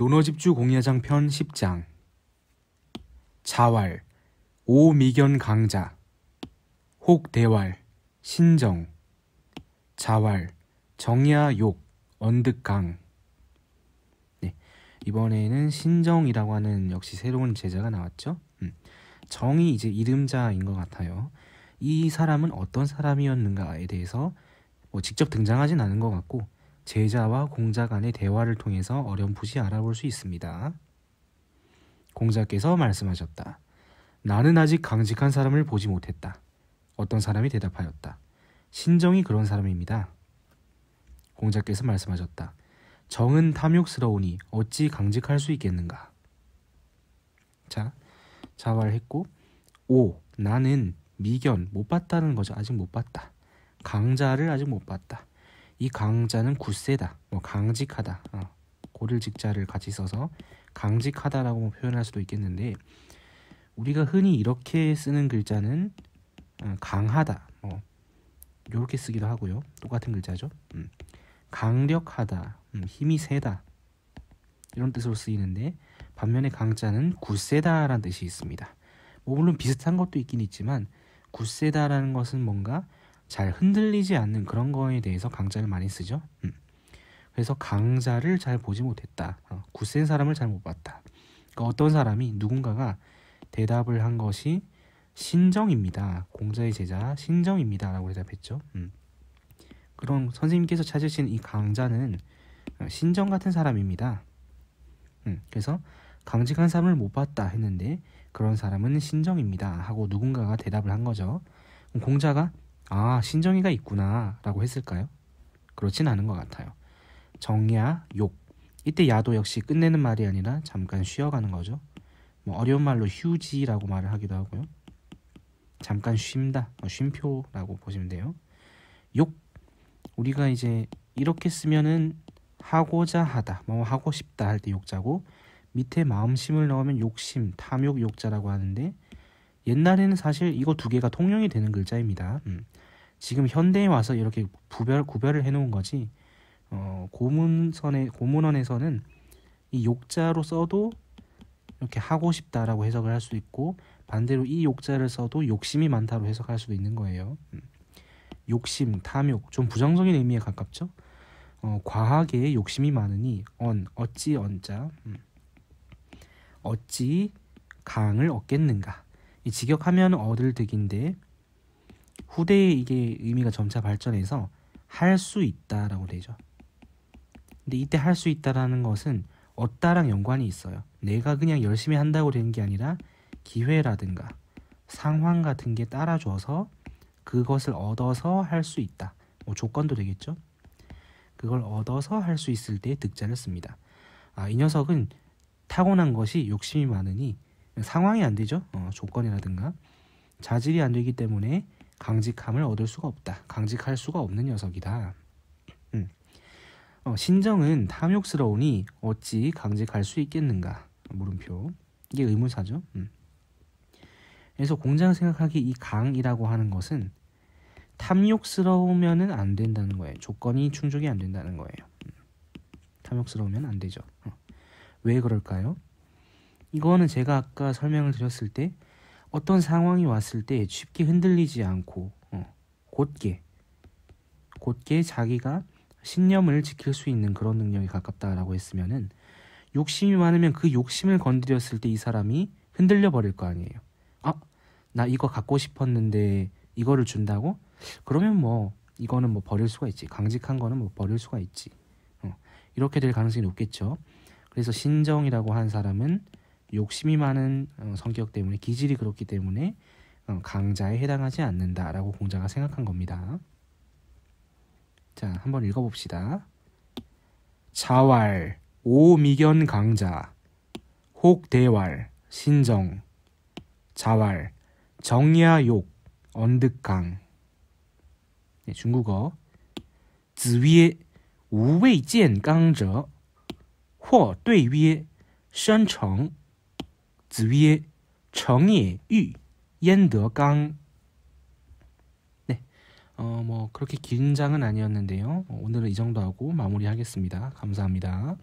논어집주 공예장 편 10장 자활 오미견 강자, 혹대활 신정, 자활 정야 욕, 언득강 네, 이번에는 신정이라고 하는 역시 새로운 제자가 나왔죠. 음, 정이 이제 이름자인 것 같아요. 이 사람은 어떤 사람이었는가에 대해서 뭐 직접 등장하진 않은 것 같고 제자와 공자 간의 대화를 통해서 어렴풋이 알아볼 수 있습니다. 공자께서 말씀하셨다. 나는 아직 강직한 사람을 보지 못했다. 어떤 사람이 대답하였다. 신정이 그런 사람입니다. 공자께서 말씀하셨다. 정은 탐욕스러우니 어찌 강직할 수 있겠는가? 자, 자활했고 오, 나는 미견 못 봤다는 거죠. 아직 못 봤다. 강자를 아직 못 봤다. 이 강자는 굳세다, 뭐 강직하다, 어, 고를 직자를 같이 써서 강직하다라고 뭐 표현할 수도 있겠는데 우리가 흔히 이렇게 쓰는 글자는 어, 강하다, 뭐 이렇게 쓰기도 하고요. 똑같은 글자죠. 음. 강력하다, 음, 힘이 세다 이런 뜻으로 쓰이는데 반면에 강자는 굳세다라는 뜻이 있습니다. 뭐 물론 비슷한 것도 있긴 있지만 굳세다라는 것은 뭔가 잘 흔들리지 않는 그런 거에 대해서 강자를 많이 쓰죠. 음. 그래서 강자를 잘 보지 못했다. 어, 굳센 사람을 잘 못 봤다. 그러니까 어떤 사람이 누군가가 대답을 한 것이 신정입니다. 공자의 제자 신정입니다라고 대답했죠. 음. 그럼 선생님께서 찾으신 이 강자는 어, 신정 같은 사람입니다. 음. 그래서 강직한 사람을 못 봤다 했는데 그런 사람은 신정입니다 하고 누군가가 대답을 한 거죠. 공자가 아, 신정이가 있구나 라고 했을까요? 그렇진 않은 것 같아요. 정야, 욕. 이때 야도 역시 끝내는 말이 아니라 잠깐 쉬어가는 거죠. 뭐 어려운 말로 휴지라고 말을 하기도 하고요. 잠깐 쉰다뭐 쉼표라고 보시면 돼요. 욕. 우리가 이제 이렇게 쓰면은 하고자 하다, 뭐 하고 싶다 할 때 욕자고 밑에 마음심을 넣으면 욕심, 탐욕 욕자라고 하는데 옛날에는 사실 이거 두 개가 통용이 되는 글자입니다. 음. 지금 현대에 와서 이렇게 구별 구별을 해놓은 거지 어, 고문선의 고문원에서는 이 욕자로 써도 이렇게 하고 싶다라고 해석을 할 수 있고 반대로 이 욕자를 써도 욕심이 많다로 해석할 수도 있는 거예요. 음. 욕심, 탐욕, 좀 부정적인 의미에 가깝죠. 어, 과하게 욕심이 많으니 언, 어찌 언자, 음. 어찌 강을 얻겠는가. 이 직역하면 얻을 득인데 후대에 이게 의미가 점차 발전해서 할 수 있다라고 되죠. 근데 이때 할 수 있다라는 것은 어따랑 연관이 있어요. 내가 그냥 열심히 한다고 되는 게 아니라 기회라든가 상황 같은 게 따라줘서 그것을 얻어서 할 수 있다. 뭐 조건도 되겠죠. 그걸 얻어서 할 수 있을 때 득자를 씁니다. 아, 이 녀석은 타고난 것이 욕심이 많으니 상황이 안 되죠. 어, 조건이라든가 자질이 안 되기 때문에 강직함을 얻을 수가 없다. 강직할 수가 없는 녀석이다. 음. 어, 신정은 탐욕스러우니 어찌 강직할 수 있겠는가? 물음표. 이게 의문사죠. 음. 그래서 공장 생각하기 이 강이라고 하는 것은 탐욕스러우면은 안 된다는 거예요. 조건이 충족이 안 된다는 거예요. 음. 탐욕스러우면 안 되죠. 어. 왜 그럴까요? 이거는 제가 아까 설명을 드렸을 때 어떤 상황이 왔을 때 쉽게 흔들리지 않고 어, 곧게 곧게 자기가 신념을 지킬 수 있는 그런 능력이 가깝다라고 했으면은 욕심이 많으면 그 욕심을 건드렸을 때 이 사람이 흔들려 버릴 거 아니에요. 아, 나 이거 갖고 싶었는데 이거를 준다고? 그러면 뭐 이거는 뭐 버릴 수가 있지. 강직한 거는 뭐 버릴 수가 있지. 어, 이렇게 될 가능성이 높겠죠. 그래서 신정이라고 한 사람은 욕심이 많은 어, 성격 때문에 기질이 그렇기 때문에 어, 강자에 해당하지 않는다라고 공자가 생각한 겁니다. 자, 한번 읽어봅시다. 자왈, 오미견 강자, 혹대왈, 신정, 자왈, 정야욕, 언득강. 네, 중국어. 즈위에 우웨이젠 강저, 或对曰生청 子曰：“诚也欲，焉得刚。” 네, 어, 뭐 그렇게 긴 장은 아니었는데요. 오늘은 이 정도 하고 마무리하겠습니다. 감사합니다.